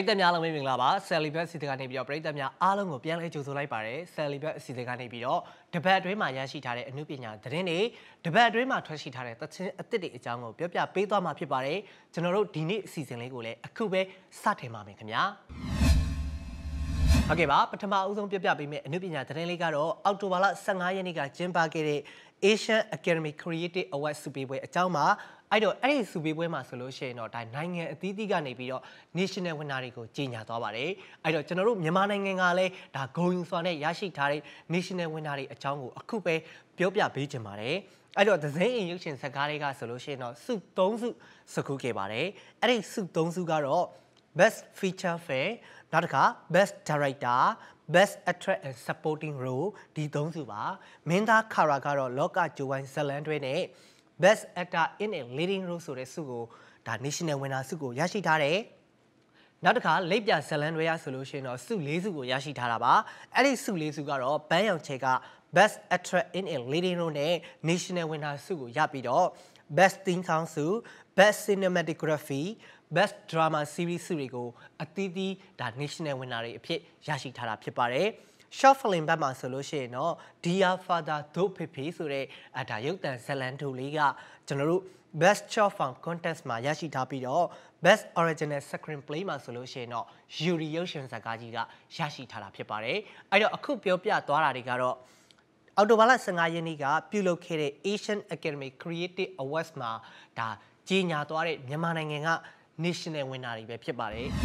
ရိသတ်များလုံးမင်္ဂလာပါ Celibate အစီအစဉ်ကနေပြီးတော့ပရိသတ်များအားလုံးကိုပြန်လဲကြိုဆိုလိုက်ပါတယ် Celibate အစီအစဉ်ကနေပြီးတော့တပတ်အတွင်းမှာရရှိထားတဲ့အမှုပညာသတင်းတွေတပတ်အတွင်းမှာထွက်ရှိထားတဲ့သချင်းအသစ်တွေအကြောင်းကိုပြောပြပေးသွားမှာဖြစ်ပါတယ်ကျွန်တော်တို့ဒီနေ့အစီအစဉ်လေးကိုလည်းအခုပဲစတင်ပါမယ်ခင်ဗျာဟုတ်ကဲ့ပါပထမအဦးဆုံးပြပြပေးမယ့်အမှုပညာသတင်းလေးကတော့အောက်တိုဘာလ15ရက်နေ့ကကျင်းပခဲ့တဲ့ Asian Academy Creative Award ဆုပေးပွဲအကြောင်းမှာအဲ့တော့အဲ့ဒီစုပေးပွဲမှာဆိုလို့ရှိရင်တော့ဒါနိုင်ငံအသီးသီးကနေပြီးတော့ national winner တွေကိုကြီးညာသွားပါတယ်အဲ့တော့ကျွန်တော်တို့မြန်မာနိုင်ငံကလည်းဒါဂုံယူစွာနဲ့ရရှိထားတဲ့ national winner တွေအကြောင်းကိုအခုပဲပြောပြပေးချင်ပါတယ်အဲ့တော့သစင်းအင်ရုပ်ရှင်ဇာတ်ကားတွေကဆိုလို့ရှိရင်တော့စု၃စုစကူခဲ့ပါတယ်အဲ့ဒီစု၃စုကတော့ best feature fair နောက်တစ်ခါ best director best attract and supporting role ဒီသုံးစုပါမင်းသားခါရာကတော့လောကဂျိုဝိုင်းဇလန်တွဲနဲ့ Best Actor in a Leading Role ဆိုတဲ့ဆုကိုဒါ National Winner ဆုကိုရရှိထားတယ်နောက်တစ်ခါလိပ်ပြဇလန်တွေရဆိုလို့ရှိရင်တော့စု၄စုကိုရရှိထားတာပါအဲ့ဒီစု၄စုကတော့ဘန်းရောင်ချေက Best Actress in a Leading Role နဲ့ National Winner ဆုကိုရပြီးတော့ Best Teen Council Best Cinematography Best Drama Series ဆုတွေကို အသီးသီးဒါ National Winner တွေအဖြစ်ရရှိထားတာဖြစ်ပါတယ် shuffling ဘက်မှာဆိုလို့ရှိရင်တော့ Dear Father တို့ဖေဖေဆိုတဲ့အဲဒါရုပ်သံဇလန်တို့လေးကကျွန်တော်တို့ Best Short Form Contest မှာရရှိထားပြီးတော့ Best Original Screenplay မှာဆိုလို့ရှိရင်တော့ Yuri ရုပ်ရှင်ဇာတ်ကားကြီးကရရှိထားတာဖြစ်ပါတယ်။အဲ့တော့အခုပြောပြသွားတာတွေကတော့အော်တိုဘာလ15ရက်နေ့ကပြုလုပ်ခဲ့တဲ့ Asian Academy Creative Awards မှာဒါကြီးညာသွားတဲ့မြန်မာနိုင်ငံက national winner တွေပဲဖြစ်ပါတယ်။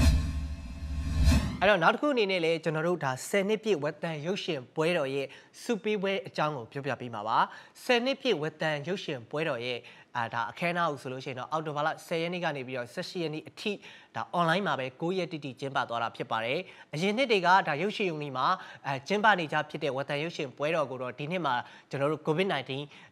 အဲ့တော့နောက်တစ်ခုအနေနဲ့လည်းကျွန်တော်တို့ဒါ10နှစ်ပြည့်ဝက်တန်ရုပ်ရှင်ပွဲတော်ရဲ့စူပီးပွဲအကြောင်းကိုပြောပြပေးမှာပါ10နှစ်ပြည့်ဝက်တန်ရုပ်ရှင်ပွဲတော်ရဲ့အာဒါအခမ်းအနားကိုဆိုလို့ရှိရင်တော့အောက်တိုဘာလ10ရက်နေ့ကနေပြီးတော့18ရက်နေ့အထိဒါ online မှာပဲ9ရက်တိတိကျင်းပသွားတာဖြစ်ပါတယ်။အရင်နှစ်တွေကဒါရုပ်ရှင်ရုံတွေမှာအဲကျင်းပနေကြဖြစ်တဲ့ဝက်တန်ရုပ်ရှင်ပွဲတော်ကိုတော့ဒီနှစ်မှာကျွန်တော်တို့ COVID-19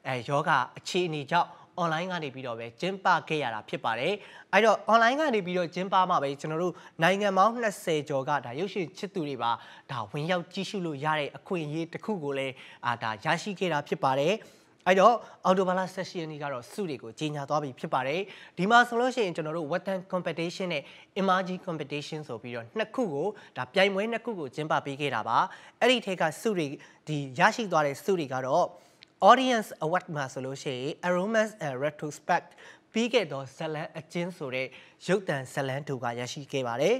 အဲယောဂအခြေအနေကြောင့် online ကနေပြီးတော့ပဲကျင်းပခဲ့ရတာဖြစ်ပါတယ်။အဲ့တော့ online ကနေပြီးတော့ကျင်းပမှာပဲကျွန်တော်တို့နိုင်ငံပေါင်း20ကျော်ကဒါရုပ်ရှင်ချစ်သူတွေပါဒါဝင်ရောက်ကြည့်ရှုလို့ရတဲ့အခွင့်အရေးတစ်ခုကိုလည်းအာဒါရရှိခဲ့တာဖြစ်ပါတယ်။အဲ့တော့အော်တိုဘာလာဆက်ရှင်ကြီးကတော့စုတွေကိုကြီးညာသွားပြီဖြစ်ပါတယ်ဒီမှာဆိုလို့ရှိရင်ကျွန်တော်တို့ Western Competition နဲ့ Emerging Competition ဆိုပြီးတော့နှစ်ခုကိုဒါပြိုင်ပွဲနှစ်ခုကိုကျင်းပပေးခဲ့တာပါအဲ့ဒီထက်ကစုတွေဒီရရှိသွားတဲ့စုတွေကတော့ audience award မှာဆိုလို့ရှိရင် aromas and retrospect ပြီးခဲ့သောဇလန်အကျဉ်းဆိုတဲ့ရုပ်သံဇလန်တို့ကရရှိခဲ့ပါတယ်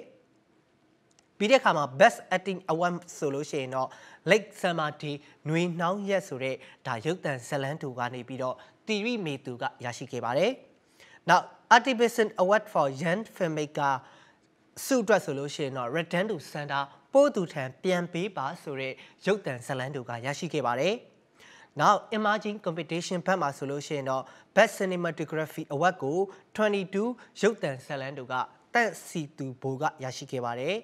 ပြီးတဲ့အခါမှာ best acting award ဆိုလို့ရှိရင်တော့ Lake Summer Day နွေနှောင်းရက်ဆိုတဲ့ဒါရုပ်သံဇလန်တို့ကနေပြီးတော့တီရီမေသူကရရှိခဲ့ပါတယ်နောက် Artisan Award for Young Filmmaker ဆုအတွက်ဆိုလို့ရှိရင်တော့ Redondo Center ပို့သူထံပြန်ပေးပါဆိုတဲ့ရုပ်သံဇလန်တို့ကရရှိခဲ့ပါတယ်။နောက် emerging competition ဘက်မှာဆိုလို့ရှိရင်တော့ best cinematography award ကို22ရုပ်သံဇာတ်လမ်းတို့ကတန့်စီသူဘိုကရရှိခဲ့ပါတယ်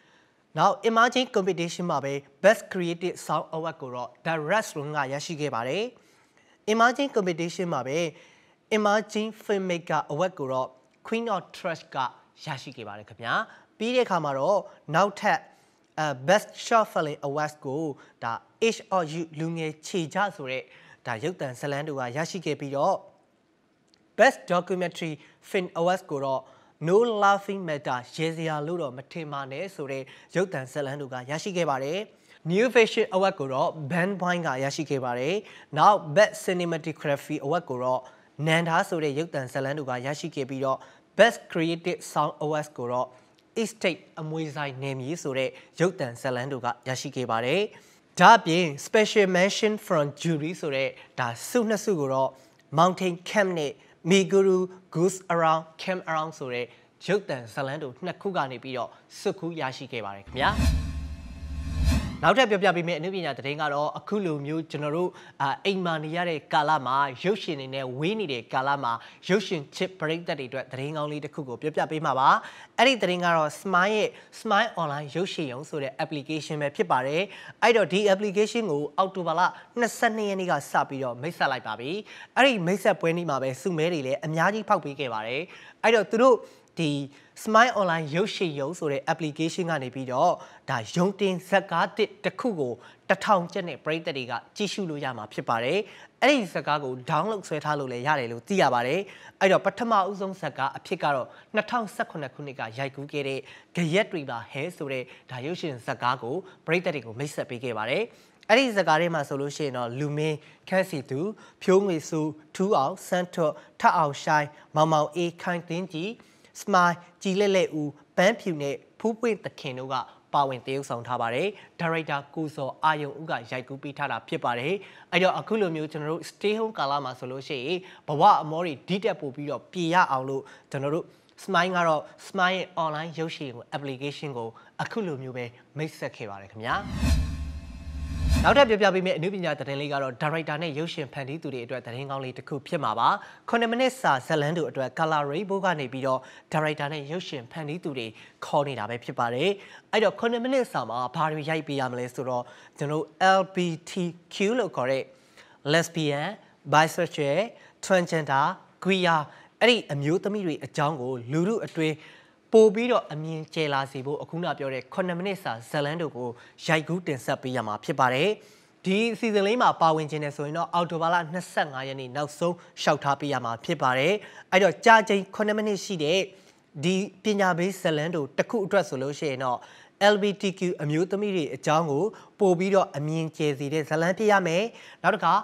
။နောက် emerging competition မှာပဲ best creative sound award ကိုတော့ the rest လုံးကရရှိခဲ့ပါတယ်။ emerging competition မှာပဲ emerging filmmaker award ကိုတော့ queen of trash ကရရှိခဲ့ပါတယ်ခင်ဗျာပြီးတဲ့အခါမှာတော့နောက်ထပ် best shot fellow awards ကိုဒါ HRU လူငယ်ခြေချဆိုတဲ့ဒါရုပ်သံဇလန်းတို့ကရရှိခဲ့ပြီးတော့ best documentary film awards ကိုတော့ no laughing matter ရေစရာလို့တော့မထင်ပါနဲ့ဆိုတဲ့ရုပ်သံဇလန်းတို့ကရရှိခဲ့ပါတယ်။ New Vision Award ကိုတော့ Ben Point ကရရှိခဲ့ပါတယ်။ Now Best Cinematography Award ကိုတော့ Nanda ဆိုတဲ့ရုပ်သံဇာတ်လမ်းတို့ကရရှိခဲ့ပြီးတော့ Best Creative Sound Awards ကိုတော့ East State အမွေဆိုင်နယ်မြေဆိုတဲ့ရုပ်သံဇာတ်လမ်းတို့ကရရှိခဲ့ပါတယ်။ဒါ့အပြင် Special Mention from Jury ဆိုတဲ့ဒါစုနှစ်စုကိုတော့ Mountain Camp နဲ့ Miguru Goes Around Camp Around ဆိုတဲ့ရုပ်သံဇာတ်လမ်းတို့နှစ်ခုကနေပြီးတော့စုခုရရှိခဲ့ပါတယ်ခင်ဗျာ။နောက်ထပ်ပြောပြပေးမယ့်အနုပညာသတင်းကတော့အခုလိုမျိုးကျွန်တော်တို့အိမ်မာနေရတဲ့ကာလမှာရုပ်ရှင်တွေနဲ့ဝေးနေတဲ့ကာလမှာရုပ်ရှင် chip ပရိသတ်တွေအတွက်သတင်းကောင်းလေးတစ်ခုကိုပြောပြပေးမှာပါအဲ့ဒီသတင်းကတော့ Smile ရဲ့ Smile Online ရုပ်ရှင်ရုံဆိုတဲ့ application ပဲဖြစ်ပါတယ်အဲ့တော့ဒီ application ကိုအောက်တိုဘာလ22ရက်နေ့ကစပြီးတော့မိတ်ဆက်လိုက်ပါပြီအဲ့ဒီမိတ်ဆက်ပွဲနေ့မှာပဲစုမဲတွေလည်းအများကြီးဖောက်ပေးခဲ့ပါတယ်အဲ့တော့သူတို့ဒီ Smile Online ရုပ်ရှင်ရုပ်ဆိုတဲ့ application ကနေပြီးတော့ဒါရုံတင်ဇက်ကားတစ်တစ်ခုကိုတထောင်ကျက်နဲ့ပရိသတ်တွေကကြည့်ရှုလို့ရမှာဖြစ်ပါတယ်။အဲ့ဒီဇက်ကားကို download ဆွဲထားလို့လည်းရတယ်လို့သိရပါတယ်။အဲ့တော့ပထမဦးဆုံးဇက်ကားအဖြစ်ကတော့2018ခုနှစ်ကရိုက်ကူးခဲ့တဲ့ဂရက်တွေပါဟဲဆိုတဲ့ဒါရုပ်ရှင်ဇက်ကားကိုပရိသတ်တွေကိုမိတ်ဆက်ပေးခဲ့ပါတယ်။အဲ့ဒီဇကားထဲမှာဆိုလို့ရှိရင်တော့လူမင်းခန့်စီသူဖြိုးငွေစုထူးအောင်စန်းထွတ်ထအောင်ရှိုင်းမောင်မောင်အေးခိုင်တင်းကြီးစမိုင်းကြည်လက်လက်ဦးဘန်းဖြူနဲ့ဖူးပွင့်တခင်တို့ကပါဝင်တရုပ်ဆောင်ထားပါတယ်ဒါရိုက်တာကိုစောအာယုံဦးကရိုက်ကူးပေးထားတာဖြစ်ပါတယ်အဲ့တော့အခုလိုမျိုးကျွန်တော်တို့ stay home ကာလမှာဆိုလို့ရှိရင်ဘဝအမောတွေဒီတက်ပို့ပြီးတော့ပြေရအောင်လို့ကျွန်တော်တို့ Smile ကတော့ Smile ရဲ့ online ရုပ်ရှင်ကို application ကို အခုလိုမျိုးပဲမိတ်ဆက်ခဲ့ပါတယ်ခင်ဗျာနောက်ထပ်ပြပြပေးမယ့်အနုပညာသတင်းလေးကတော့ဒါရိုက်တာနဲ့ရုပ်ရှင်ဖန်တီးသူတွေအတွက်သတင်းကောင်းလေးတစ်ခုဖြစ်မှာပါ9မိနစ်စာဇလန်းတို့အတွက် Color Rainbow ကနေပြီးတော့ဒါရိုက်တာနဲ့ရုပ်ရှင်ဖန်တီးသူတွေခေါ်နေတာပဲဖြစ်ပါတယ်အဲ့တော့9မိနစ်စာမှာဘာတွေရိုက်ပေးရမလဲဆိုတော့ကျွန်တော် LBTQ လို့ခေါ်တဲ့ Lesbian Bisexual Transgender Queer အဲ့ဒီအမျိုးသမီးတွေအကြောင်းကိုလူလူအတွင်းပို့ပြီးတော့အမြင်ကျယ်လာစေဖို့အခုနပြောတဲ့9မိနစ်စာဇလန်းတို့ကိုရိုက်ကူးတင်ဆက်ပေးရမှာဖြစ်ပါတယ်။ဒီစီဇန်လေးမှာပါဝင်ခြင်းနဲ့ဆိုရင်တော့အော်တိုဘာလ25ရက်နေ့နောက်ဆုံးရှောက်ထားပေးရမှာဖြစ်ပါတယ်။အဲ့တော့ကြာချိန်9မိနစ်ရှိတဲ့ဒီပညာဘေးဇလန်းတို့တစ်ခုအတွက်ဆိုလို့ရှိရင်တော့ LBTQ အမျိုးသမီးတွေအကြောင်းကိုပို့ပြီးတော့အမြင်ကျယ်စေတဲ့ဇလန်းဖြစ်ရမယ်။နောက်တစ်ခါ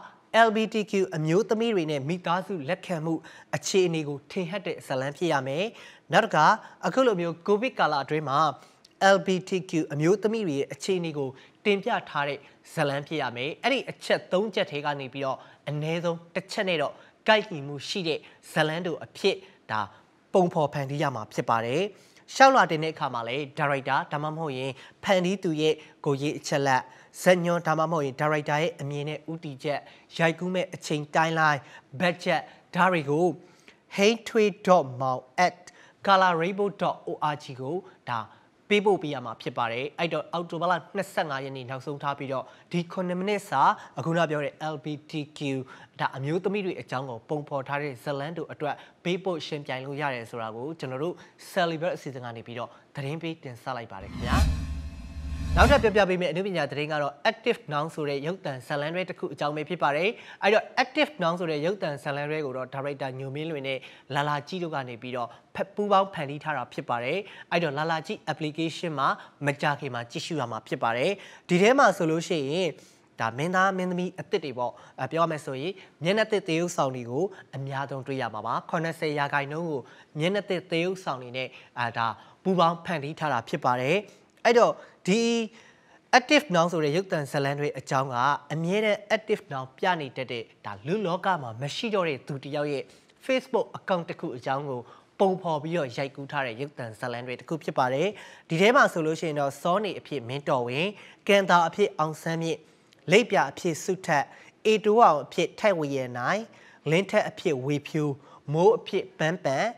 LBTQ အမျိုးသမီးတွေနဲ့မိသားစု လက်ခံမှု အခြေအနေကိုထင်ဟပ်တဲ့ဇာတ်လမ်းဖြစ်ရမယ်။နောက်တစ်ခါအခုလိုမျိုးကိုဗစ်ကာလအတွင်းမှာ LBTQ အမျိုးသမီးတွေရဲ့အခြေအနေကိုတင်ပြထားတဲ့ဇာတ်လမ်းဖြစ်ရမယ်။အဲ့ဒီအချက်၃ချက်ထဲကနေပြီးတော့အ ਨੇ ဆုံးတစ်ချက်နဲ့တော့ကိုက်ညီမှုရှိတဲ့ဇာတ်လမ်းတို့အဖြစ်ဒါပုံဖော်ဖန်တီးရမှာဖြစ်ပါတယ်။ရှောက်လာတင်တဲ့အခါမှာလည်းဒါရိုက်တာဒါမှမဟုတ်ရင်ဖန်တီးသူရဲ့ကိုရေးအချက်လက်ဇက်ညွန်ဒါမှမဟုတ်ရင်ဒါရိုက်တာရဲ့အမြင်နဲ့ဥတီချက်ရိုက်ကူးမဲ့အချိန်တိုင်းလိုက်ဘတ်ဂျက်ဒါတွေကို hateway.maw@colorrainbow.org ကိုဒါပေးပို့ပေးရမှာဖြစ်ပါတယ်အဲ့တော့အောက်တိုဘာလ25ရက်နေ့နောက်ဆုံးထားပြီးတော့ဒီ9မိနစ်စာအခုနပြောတဲ့ LBTQ ဒါအမျိုးသမီးတွေအကြောင်းကိုပုံဖော်ထားတဲ့ဇလန်တို့အတွက်ပေးပို့ရှင်းပြလို့ရတယ်ဆိုတာကိုကျွန်တော်တို့ celebrate အစီအစဉ်ကနေပြီးတော့သတင်းပေးတင်ဆက်လိုက်ပါတယ်ခင်ဗျာနောက်ထပ်ပြောပြပေးမယ့်အနုပညာသတင်းကတော့ active noun ဆိုတဲ့ရုပ်သံဇာတ်လမ်းတွဲတစ်ခုအကြောင်းပဲဖြစ်ပါတယ်။အဲ့တော့ active noun ဆိုတဲ့ရုပ်သံဇာတ်လမ်းတွဲကိုတော့ director ညိုမင်းလွင်နဲ့လာလာကြီးတို့ကနေပြီးတော့ဖက်ပူပေါင်းဖန်တီးထားတာဖြစ်ပါတယ်။အဲ့တော့လာလာကြီး application မှာမကြခင်မှာကြည့်ရှုရမှာဖြစ်ပါတယ်။ဒီထဲမှာဆိုလို့ရှိရင်ဒါမင်းသားမင်းသမီးအစ်စ်တွေပေါ့ပြောရမယ်ဆိုရင်မျက်နှာသစ်သေးဥဆောင်တွေကိုအများဆုံးတွေ့ရမှာပါ80ရာခိုင်နှုန်းကိုမျက်နှာသစ်သေးဥဆောင်တွေနဲ့အာဒါပူပေါင်းဖန်တီးထားတာဖြစ်ပါတယ်။အဲ့တော့ဒီ active noun ဆိုတဲ့ရုပ်သံဇာတ်လမ်းတွေအကြောင်းကအမြဲတမ်း active noun ပြနေတတ်တဲ့ဒါလူလောကမှာမရှိတော့တဲ့သူတယောက်ရဲ့ Facebook account တစ်ခုအကြောင်းကိုပုံဖော်ပြီးတော့ရိုက်ကူးထားတဲ့ရုပ်သံဇာတ်လမ်းတွေတစ်ခုဖြစ်ပါတယ်ဒီထဲမှာဆိုလို့ရှိရင်တော့စောနေအဖြစ်မင်းတော်ဝင်ကန်တာအဖြစ်အောင်ဆန်းမြင့်လိပ်ပြအဖြစ်စုထက်အေတိုအောင်အဖြစ်ထိုက်ဝရနိုင် လင်းထက်အဖြစ်ဝေဖြူမိုးအဖြစ်ပန်းပန်း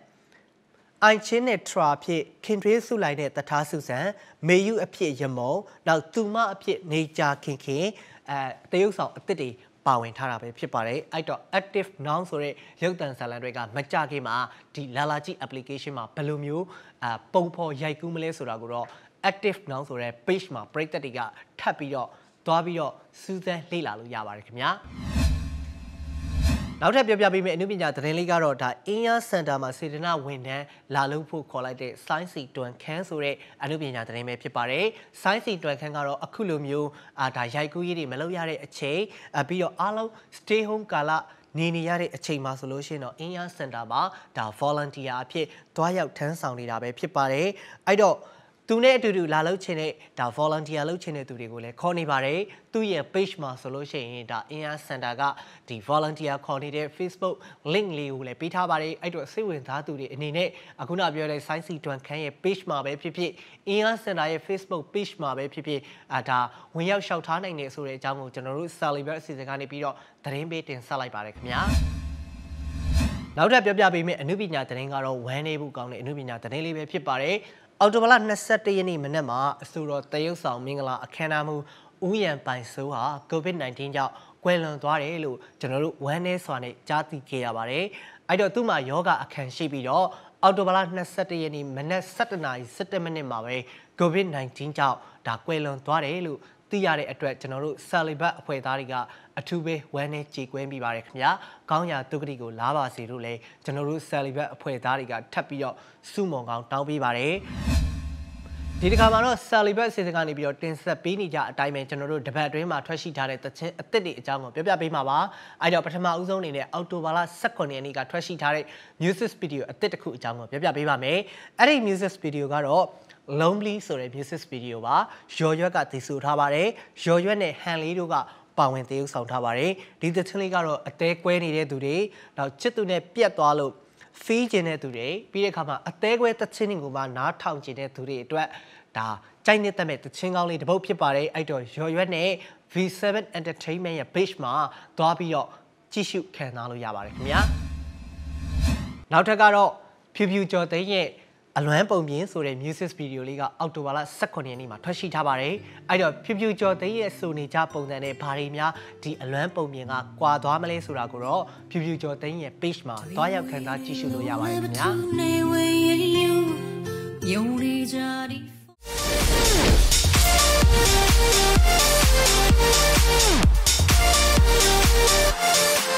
အိုင်ချင်းနဲ့ထရာအဖြစ်ခင်ထွေးစုလိုက်တဲ့တထားစုဆန်မေယူအဖြစ်ရမုံနောက်သူမအဖြစ်နေကြခင်ခင်အဲတရုတ်ဆောင်အစ်စ်တွေပါဝင်ထားတာပဲဖြစ်ပါတယ်အဲ့တော့ active noun ဆိုတဲ့ရုပ်သံဇာတ်လမ်းတွေကမကြခင်မှာဒီလာလာကြီး application မှာဘယ်လိုမျိုးအပုံဖော်ရိုက်ကူးမလဲဆိုတာကိုတော့ active noun ဆိုတဲ့ page မှာပရိသတ်တွေကထပ်ပြီးတော့သွားပြီးတော့စူးစမ်းလေ့လာလို့ရပါတယ်ခင်ဗျာနောက်ထပ်ပြောပြပေးမယ့်အနုပညာသတင်းလေးကတော့ဒါ Inner Center မှာစေတနာဝန်ထမ်းလာလုပ်ဖို့ခေါ်လိုက်တဲ့ Science Twin Khan ဆိုတဲ့အနုပညာသတင်းပဲဖြစ်ပါတယ်။ Science Twin Khan ကတော့အခုလိုမျိုးအာဒါရိုက်ကူးရေးတွေမလုပ်ရတဲ့အချိန်ပြီးတော့အားလုံး Stay Home ကာလနေနေရတဲ့အချိန်မှာဆိုလို့ရှိရင်တော့ Inner Center မှာဒါ volunteer အဖြစ်တွားရောက်ထမ်းဆောင်နေတာပဲဖြစ်ပါတယ်။အဲ့တော့သူနဲ့အတူတူလာလုပ်ချင်တဲ့ဒါ volunteer လုပ်ချင်တဲ့သူတွေကိုလည်းခေါ်နေပါတယ်သူ့ရဲ့ page မှာဆိုလို့ရှိရင်ဒါ INR Center ကဒီ volunteer ခေါ်နေတဲ့ Facebook link လေးကိုလည်းပေးထားပါတယ်အဲ့တော့စိတ်ဝင်စားသူတွေအနေနဲ့အခုနပြောတဲ့ Science Dwan Khan ရဲ့ page မှာပဲဖြစ်ဖြစ် INR Center ရဲ့ Facebook page မှာပဲဖြစ်ဖြစ်အာဒါဝင်ရောက်လျှောက်ထားနိုင်တယ်ဆိုတဲ့အကြောင်းကိုကျွန်တော်တို့ Celebrate အစီအစဉ်ကနေပြီးတော့သတင်းပေးတင်ဆက်လိုက်ပါတယ်ခင်ဗျာနောက်ထပ်ပြောပြပေးမယ့်အနုပညာသတင်းကတော့ဝမ်းနေဖို့ကောင်းတဲ့အနုပညာသတင်းလေးပဲဖြစ်ပါတယ်အော်တိုဘလ22ရက်နေ့မနက်မှာအဆိုတော်တရုတ်ဆောင်မင်္ဂလာအခမ်းအနားမှုဥယျံပိုင်ဆိုးဟာ COVID-19 ကြောင့်ကွယ်လွန်သွားတယ်လို့ကျွန်တော်တို့ဝမ်းနည်းစွာနဲ့ကြားသိခဲ့ရပါတယ်အဲ့တော့သူ့မှာယောဂအခမ်းရှိပြီးတော့အော်တိုဘလ22ရက်နေ့မနက်7:17မိနစ်မှာပဲ COVID-19 ကြောင့်ဒါကွယ်လွန်သွားတယ်လို့သိရတဲ့အတွက်ကျွန်တော်တို့ Celibate အဖွဲ့သားတွေကအထူးပဲဝမ်းနဲ့ကြေကွဲမိပါတယ်ခင်ဗျာ။ကောင်းရာဒုက္ခတိကိုလားပါစေလို့လည်းကျွန်တော်တို့ Celibate အဖွဲ့သားတွေကထပ်ပြီးတော့စုမုံကောင်းတောင်းပေးပါတယ်။ဒီတစ်ခါမှာတော့ Celibate စီစဉ်ကနေပြီးတော့တင်ဆက်ပေးနေကြအတိုင်းပဲကျွန်တော်တို့တပတ်အတွင်းမှာထွက်ရှိထားတဲ့သချင်းအသစ်တွေအကြောင်းကိုပြောပြပေးမှာပါ။အဲကြောင့်ပထမဦးဆုံးအနေနဲ့အော်တိုဘာလ18ရက်နေ့ကထွက်ရှိထားတဲ့ music video အသစ်တစ်ခုအကြောင်းကိုပြောပြပေးပါမယ်။အဲ့ဒီ music video ကတော့ Lonely ဆိုတဲ့ music video ပါရော်ရွက်ကတည်ဆူထားပါတယ်ရော်ရွက်နဲ့ဟန်လေးတို့ကပါဝင်သရုပ်ဆောင်ထားပါတယ်ဒီသချင်းလေးကတော့အသေးကွဲနေတဲ့သူတွေနောက်ချစ်သူနဲ့ပြက်သွားလို့ဖီးကျင်တဲ့သူတွေပြီးတဲ့အခါမှာအသေးကွဲသချင်းတွေကိုမှနားထောင်ကျင်တဲ့သူတွေအတွက်ဒါကြိုက်နေတဲ့သချင်းကောင်းလေးတစ်ပုဒ်ဖြစ်ပါတယ်အဲ့တော့ရော်ရွက်နဲ့ V7 Entertainment ရဲ့ page မှာသွားပြီးတော့ကြည့်ရှုခံစားလို့ရပါတယ်ခင်ဗျာနောက်ထပ်ကတော့ဖြူဖြူကျော်သိန်းရဲ့အလွမ်းပုံပြင်ဆိုတဲ့ music video လေးကအောက်တိုဘာလ18ရက်နေ့မှာထွက်ရှိထားပါတယ်။အဲ့တော့ဖြူဖြူကျော်သိရဲ့ဆိုနေကြပုံစံနဲ့ဘာတွေများဒီအလွမ်းပုံပြင်ကကွာသွားမလဲဆိုတာကိုတော့ဖြူဖြူကျော်သိရဲ့ page မှာတွားရောက်ခန်းစားကြည့်ရှုလို့ရပါတယ်ခင်ဗျာ။